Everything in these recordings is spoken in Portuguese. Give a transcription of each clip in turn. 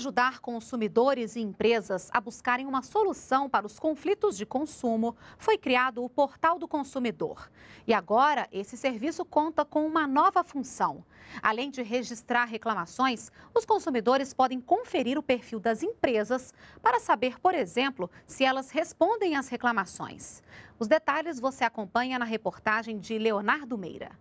ajudar consumidores e empresas a buscarem uma solução para os conflitos de consumo, foi criado o Portal do Consumidor. E agora, esse serviço conta com uma nova função. Além de registrar reclamações, os consumidores podem conferir o perfil das empresas para saber, por exemplo, se elas respondem às reclamações. Os detalhes você acompanha na reportagem de Leonardo Meira.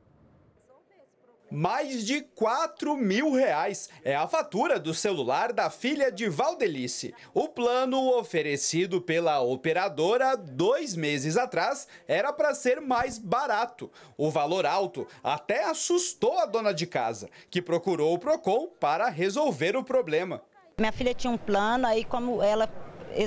Mais de 4 mil reais é a fatura do celular da filha de Valdelice. O plano oferecido pela operadora dois meses atrás era para ser mais barato. O valor alto até assustou a dona de casa, que procurou o PROCON para resolver o problema. Minha filha tinha um plano, aí como ela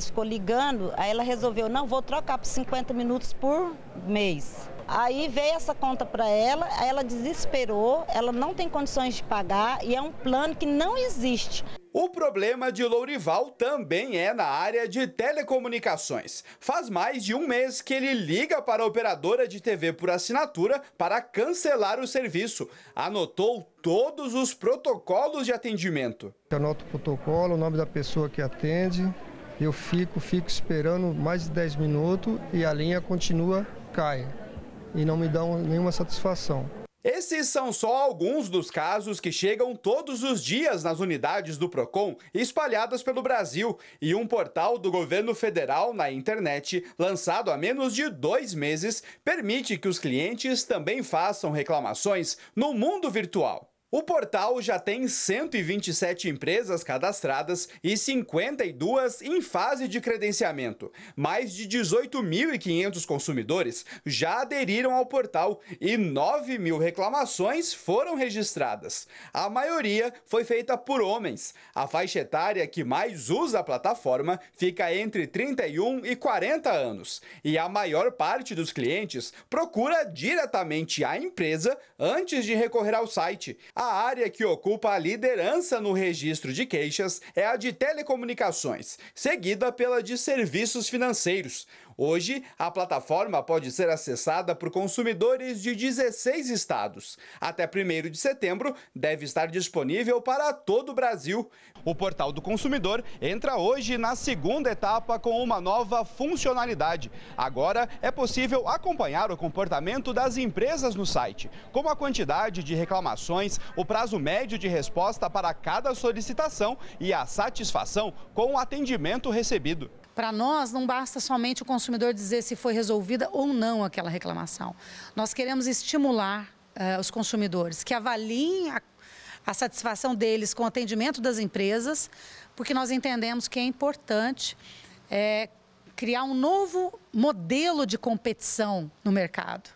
ficou ligando, aí ela resolveu, não, vou trocar por 50 minutos por mês. Aí veio essa conta para ela, ela desesperou, ela não tem condições de pagar e é um plano que não existe. O problema de Lourival também é na área de telecomunicações. Faz mais de um mês que ele liga para a operadora de TV por assinatura para cancelar o serviço. Anotou todos os protocolos de atendimento. Eu anoto o protocolo, o nome da pessoa que atende. Eu fico, fico esperando mais de 10 minutos e a linha continua, cai e não me dão nenhuma satisfação. Esses são só alguns dos casos que chegam todos os dias nas unidades do Procon espalhadas pelo Brasil e um portal do governo federal na internet, lançado há menos de dois meses, permite que os clientes também façam reclamações no mundo virtual. O portal já tem 127 empresas cadastradas e 52 em fase de credenciamento. Mais de 18.500 consumidores já aderiram ao portal e 9 mil reclamações foram registradas. A maioria foi feita por homens. A faixa etária que mais usa a plataforma fica entre 31 e 40 anos. E a maior parte dos clientes procura diretamente a empresa antes de recorrer ao site. A área que ocupa a liderança no registro de queixas é a de telecomunicações, seguida pela de serviços financeiros. Hoje, a plataforma pode ser acessada por consumidores de 16 estados. Até 1 de setembro, deve estar disponível para todo o Brasil. O Portal do Consumidor entra hoje na segunda etapa com uma nova funcionalidade. Agora é possível acompanhar o comportamento das empresas no site, como a quantidade de reclamações, o prazo médio de resposta para cada solicitação e a satisfação com o atendimento recebido. Para nós, não basta somente o consumidor dizer se foi resolvida ou não aquela reclamação. Nós queremos estimular uh, os consumidores que avaliem a, a satisfação deles com o atendimento das empresas, porque nós entendemos que é importante é, criar um novo modelo de competição no mercado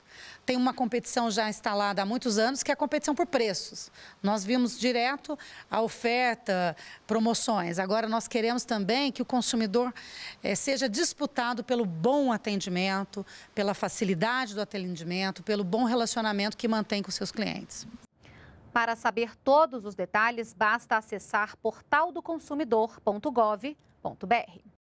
tem uma competição já instalada há muitos anos, que é a competição por preços. Nós vimos direto a oferta, promoções. Agora, nós queremos também que o consumidor eh, seja disputado pelo bom atendimento, pela facilidade do atendimento, pelo bom relacionamento que mantém com seus clientes. Para saber todos os detalhes, basta acessar portaldoconsumidor.gov.br.